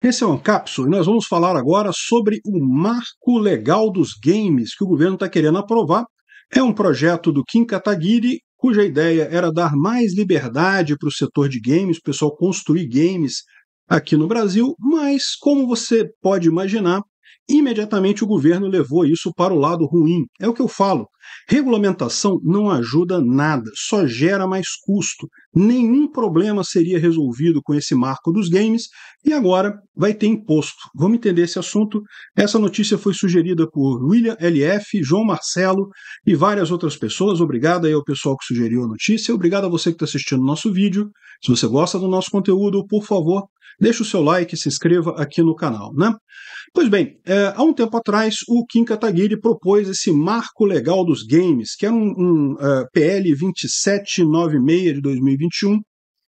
Esse é o Ancapsul e nós vamos falar agora sobre o Marco Legal dos Games que o governo está querendo aprovar. É um projeto do Kim Kataguiri, cuja ideia era dar mais liberdade para o setor de games, o pessoal construir games aqui no Brasil, mas como você pode imaginar, Imediatamente o governo levou isso para o lado ruim. É o que eu falo. Regulamentação não ajuda nada, só gera mais custo. Nenhum problema seria resolvido com esse marco dos games e agora vai ter imposto. Vamos entender esse assunto. Essa notícia foi sugerida por William LF, João Marcelo e várias outras pessoas. Obrigado aí ao pessoal que sugeriu a notícia. Obrigado a você que está assistindo o nosso vídeo. Se você gosta do nosso conteúdo, por favor, deixe o seu like e se inscreva aqui no canal. Né? Pois bem, é, há um tempo atrás, o Kim Kataguiri propôs esse marco legal dos games, que era um, um uh, PL 2796 de 2021,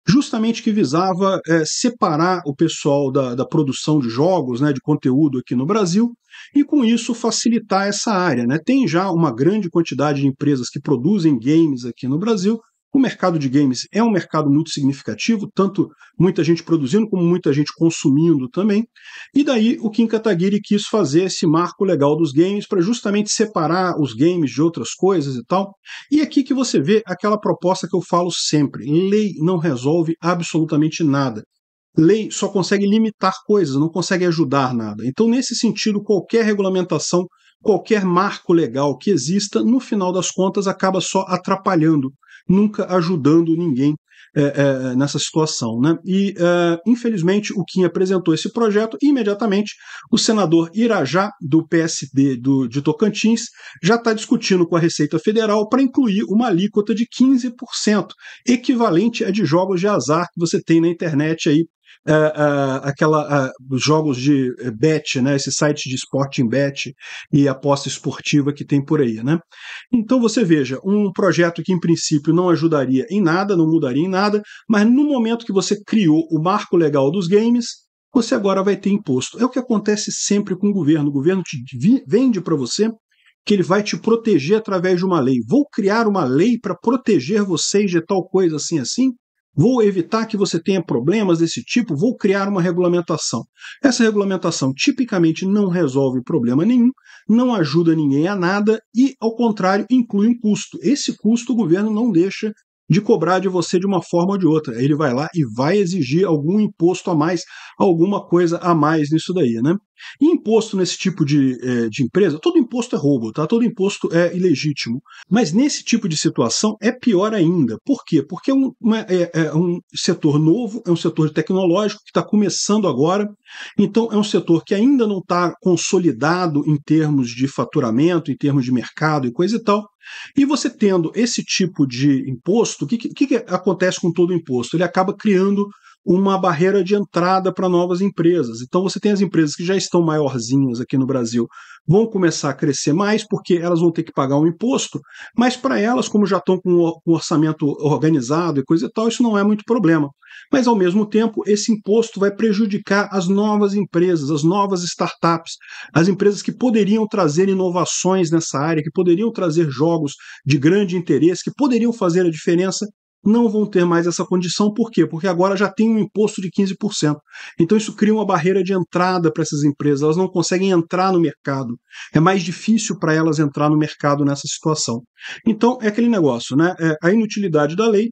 justamente que visava é, separar o pessoal da, da, produção de jogos, né, de conteúdo aqui no Brasil, e com isso facilitar essa área. Né? Tem já uma grande quantidade de empresas que produzem games aqui no Brasil, o mercado de games é um mercado muito significativo, tanto muita gente produzindo como muita gente consumindo também. E daí o Kim Kataguiri quis fazer esse marco legal dos games para justamente separar os games de outras coisas e tal. E é aqui que você vê aquela proposta que eu falo sempre: lei não resolve absolutamente nada. Lei só consegue limitar coisas, não consegue ajudar nada. Então, nesse sentido, qualquer regulamentação, qualquer marco legal que exista, no final das contas, acaba só atrapalhando nunca ajudando ninguém é, é, nessa situação. Né? E, é, infelizmente, o Kim apresentou esse projeto e, imediatamente, o senador Irajá, do PSD do, de Tocantins, já está discutindo com a Receita Federal para incluir uma alíquota de 15%, equivalente à de jogos de azar que você tem na internet aí uh, uh, aquela uh, jogos de eh, bet, né, esse site de sporting bet e aposta esportiva que tem por aí, né? Então você veja, um projeto que em princípio não ajudaria em nada, não mudaria em nada, mas no momento que você criou o marco legal dos games, você agora vai ter imposto. É o que acontece sempre com o governo. O governo te vende para você que ele vai te proteger através de uma lei. Vou criar uma lei para proteger vocês de tal coisa assim assim, Vou evitar que você tenha problemas desse tipo, vou criar uma regulamentação. Essa regulamentação tipicamente não resolve problema nenhum, não ajuda ninguém a nada e, ao contrário, inclui um custo. Esse custo o governo não deixa de cobrar de você de uma forma ou de outra. Ele vai lá e vai exigir algum imposto a mais, alguma coisa a mais nisso daí, né? E imposto nesse tipo de, é, de empresa, todo imposto é roubo, tá? Todo imposto é ilegítimo. Mas nesse tipo de situação é pior ainda. Por quê? Porque é um, é, é um setor novo, é um setor tecnológico que está começando agora, então é um setor que ainda não está consolidado em termos de faturamento, em termos de mercado e coisa e tal. E você tendo esse tipo de imposto, o que, que, que acontece com todo imposto? Ele acaba criando uma barreira de entrada para novas empresas. Então você tem as empresas que já estão maiorzinhas aqui no Brasil, vão começar a crescer mais porque elas vão ter que pagar um imposto, mas para elas, como já estão com um orçamento organizado e coisa e tal, isso não é muito problema. Mas ao mesmo tempo, esse imposto vai prejudicar as novas empresas, as novas startups, as empresas que poderiam trazer inovações nessa área, que poderiam trazer jogos de grande interesse, que poderiam fazer a diferença não vão ter mais essa condição. Por quê? Porque agora já tem um imposto de 15%. Então isso cria uma barreira de entrada para essas empresas. Elas não conseguem entrar no mercado. É mais difícil para elas entrar no mercado nessa situação. Então é aquele negócio, né? É a inutilidade da lei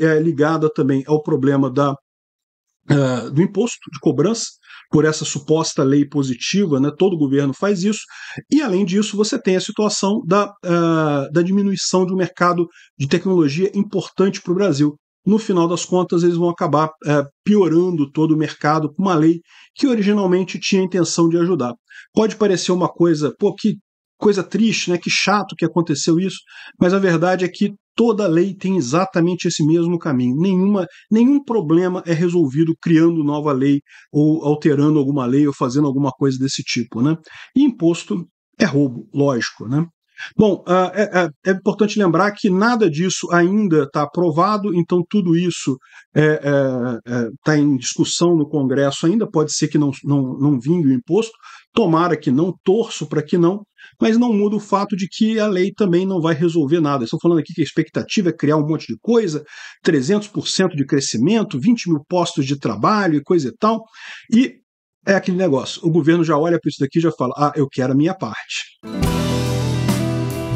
é, ligada também ao problema da, uh, do imposto de cobrança por essa suposta lei positiva, né? todo governo faz isso, e além disso você tem a situação da, uh, da diminuição de um mercado de tecnologia importante para o Brasil. No final das contas, eles vão acabar eh, piorando todo o mercado com uma lei que originalmente tinha a intenção de ajudar. Pode parecer uma coisa, pô, que coisa triste, né? Que chato que aconteceu isso, mas a verdade é que Toda lei tem exatamente esse mesmo caminho. Nenhuma, nenhum problema é resolvido criando nova lei ou alterando alguma lei ou fazendo alguma coisa desse tipo. Né? E imposto é roubo, lógico. Né? Bom, ah, é, é, é, importante lembrar que nada disso ainda está aprovado, então tudo isso está é, é, é tá em discussão no Congresso ainda, pode ser que não, não, não vingue o imposto, tomara que não, torço para que não, mas não muda o fato de que a lei também não vai resolver nada. Estou falando aqui que a expectativa é criar um monte de coisa, 300% de crescimento, 20 mil postos de trabalho e coisa e tal, e é aquele negócio, o governo já olha para isso daqui e já fala, ah, eu quero a minha parte.